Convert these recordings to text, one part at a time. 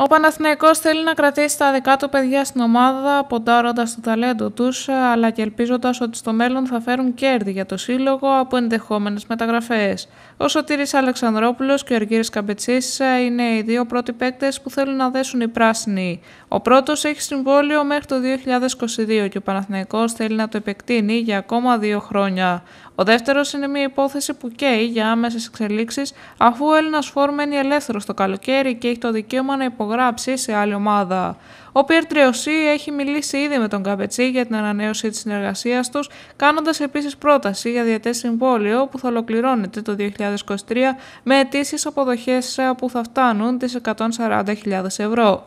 Ο Παναθηναϊκός θέλει να κρατήσει τα δικά του παιδιά στην ομάδα, ποντάροντας το ταλέντο τους, αλλά και ελπίζοντας ότι στο μέλλον θα φέρουν κέρδη για το σύλλογο από ενδεχόμενες μεταγραφές. Ο Σωτήρης Αλεξανδρόπουλος και ο Αργύρης Καμπετσής είναι οι δύο πρώτοι παίκτες που θέλουν να δέσουν οι πράσινοι. Ο πρώτος έχει συμβόλαιο μέχρι το 2022 και ο Παναθηναϊκός θέλει να το επεκτείνει για ακόμα δύο χρόνια. Ο δεύτερος είναι μια υπόθεση που καίει για άμεσες εξελίξεις, αφού ο Έλληνας Φόρ ελεύθερος το καλοκαίρι και έχει το δικαίωμα να υπογράψει υπογράψει σε άλλη ομάδα. Ο Πιερ έχει μιλήσει ήδη με τον Καπετσί για την ανανέωση της συνεργασίας τους, κάνοντας επίσης πρόταση για διετέ συμβόλαιο που θα ολοκληρώνεται το 2023 με αιτήσεις αποδοχές που θα φτάνουν τις 140.000 ευρώ.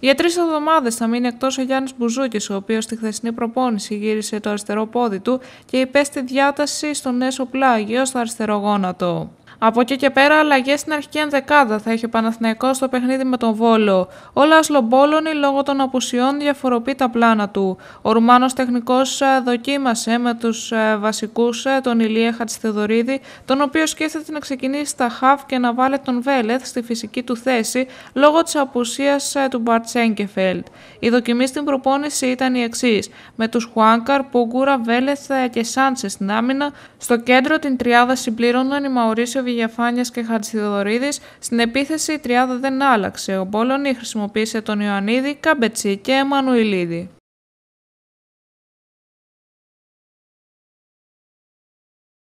Για τρεις εβδομάδες θα μείνει εκτός ο Γιάννης Μπουζούκης, ο οποίος στη χθεσινή προπόνηση γύρισε το αριστερό πόδι του και υπέστη διάταση στον έσω πλάγιο στο αριστερό γόνατο. Από εκεί και πέρα, αλλαγές στην αρχική ενδεκάδα θα έχει ο Παναθηναϊκός στο παιχνίδι με τον Βόλο. Ο Λασλομπόλωνη λόγω των απουσιών διαφοροποιεί τα πλάνα του. Ο Ρουμάνος τεχνικός ε, δοκίμασε με τους ε, βασικούς ε, τον Ηλία Χατστεδωρίδη, τον οποίο σκέφτεται να ξεκινήσει στα χαφ και να βάλει τον Βέλεθ στη φυσική του θέση λόγω της απουσίας του Μπαρτσέγκεφελτ. Η δοκιμή στην προπόνηση ήταν η εξής. Με τους Χουάνκαρ, Πούγκουρα, Βέλεθ και Σάντσες στην άμυνα, στο κέντρο την τριάδα συμπλήρωναν οι Μαωρίσιο Διαφάνεια και Χατζηδωρίδης στην επίθεση η τριάδα δεν άλλαξε. Ο Μπόλωνη χρησιμοποίησε τον Ιωαννίδη, Καμπετσί και Εμμανουιλίδη.